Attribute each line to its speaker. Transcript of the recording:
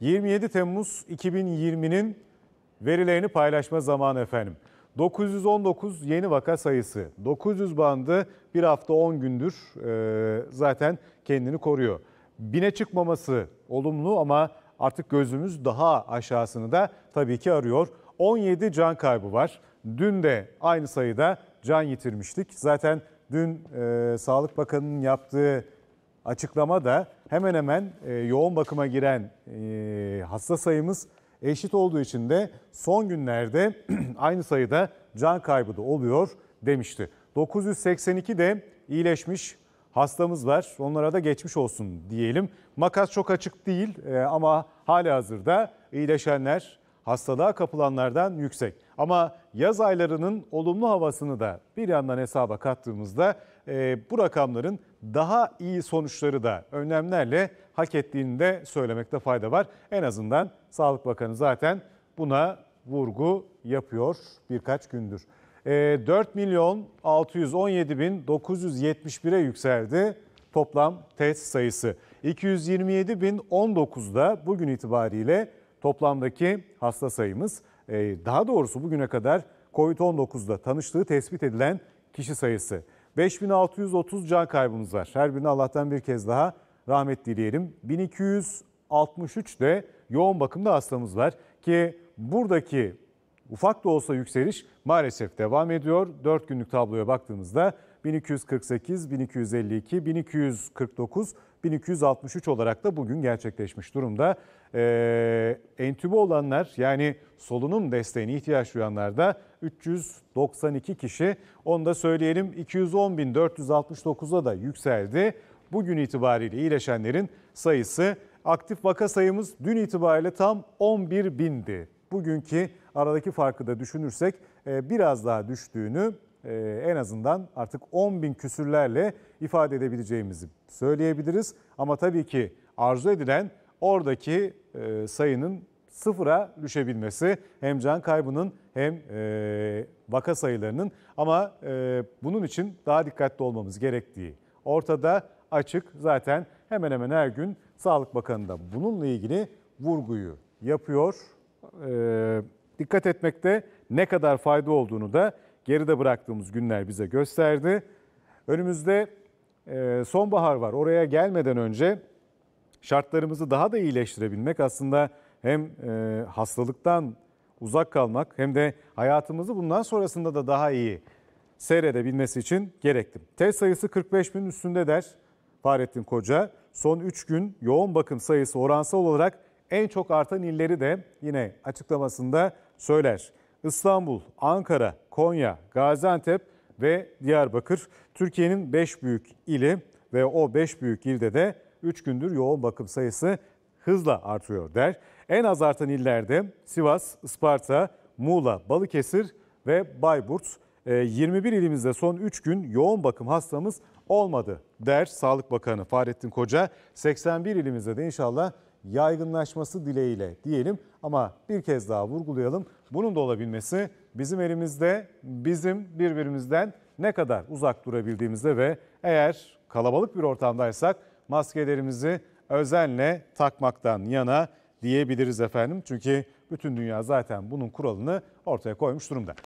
Speaker 1: 27 Temmuz 2020'nin verilerini paylaşma zamanı efendim. 919 yeni vaka sayısı. 900 bandı bir hafta 10 gündür e, zaten kendini koruyor. Bine çıkmaması olumlu ama artık gözümüz daha aşağısını da tabii ki arıyor. 17 can kaybı var. Dün de aynı sayıda can yitirmiştik. Zaten dün e, Sağlık Bakanı'nın yaptığı açıklama da hemen hemen e, yoğun bakıma giren e, hasta sayımız eşit olduğu için de son günlerde aynı sayıda can kaybı da oluyor demişti. 982 de iyileşmiş hastamız var. Onlara da geçmiş olsun diyelim. Makas çok açık değil e, ama hala hazırda iyileşenler hastalığa kapılanlardan yüksek. Ama yaz aylarının olumlu havasını da bir yandan hesaba kattığımızda bu rakamların daha iyi sonuçları da önlemlerle hak ettiğini de söylemekte fayda var. En azından Sağlık Bakanı zaten buna vurgu yapıyor birkaç gündür. 4 e, milyon 617 bin 971'e yükseldi toplam test sayısı. 227 bin 19'da bugün itibariyle toplamdaki hasta sayımız. E, daha doğrusu bugüne kadar COVID-19'da tanıştığı tespit edilen kişi sayısı. 5630 can kaybımız var. Her birine Allah'tan bir kez daha rahmet dileyelim. 1263 de yoğun bakımda hastamız var ki buradaki ufak da olsa yükseliş maalesef devam ediyor. 4 günlük tabloya baktığımızda 1248, 1252, 1249, 1263 olarak da bugün gerçekleşmiş durumda. Ee, entübe olanlar yani solunum desteğine ihtiyaç duyanlar da 392 kişi. Onu da söyleyelim 210.469'a da yükseldi. Bugün itibariyle iyileşenlerin sayısı aktif vaka sayımız dün itibariyle tam 11 bindi. Bugünkü aradaki farkı da düşünürsek e, biraz daha düştüğünü ee, en azından artık 10 bin küsürlerle ifade edebileceğimizi söyleyebiliriz. Ama tabii ki arzu edilen oradaki e, sayının sıfıra düşebilmesi hem can kaybının hem e, vaka sayılarının ama e, bunun için daha dikkatli olmamız gerektiği ortada açık zaten hemen hemen her gün Sağlık Bakanı da bununla ilgili vurguyu yapıyor. Ee, dikkat etmekte ne kadar fayda olduğunu da geride bıraktığımız günler bize gösterdi. Önümüzde e, sonbahar var. Oraya gelmeden önce şartlarımızı daha da iyileştirebilmek aslında hem e, hastalıktan uzak kalmak hem de hayatımızı bundan sonrasında da daha iyi seyredebilmesi için gerekti. Test sayısı 45 bin üstünde der Fahrettin Koca. Son 3 gün yoğun bakım sayısı oransal olarak en çok artan illeri de yine açıklamasında söyler. İstanbul, Ankara, Konya, Gaziantep ve Diyarbakır. Türkiye'nin 5 büyük ili ve o 5 büyük ilde de 3 gündür yoğun bakım sayısı hızla artıyor der. En az artan illerde Sivas, Isparta, Muğla, Balıkesir ve Bayburt. 21 e, ilimizde son 3 gün yoğun bakım hastamız olmadı der Sağlık Bakanı Fahrettin Koca. 81 ilimizde de inşallah yaygınlaşması dileğiyle diyelim ama bir kez daha vurgulayalım. Bunun da olabilmesi bizim elimizde, bizim birbirimizden ne kadar uzak durabildiğimizde ve eğer kalabalık bir ortamdaysak maskelerimizi özenle takmaktan yana diyebiliriz efendim. Çünkü bütün dünya zaten bunun kuralını ortaya koymuş durumda.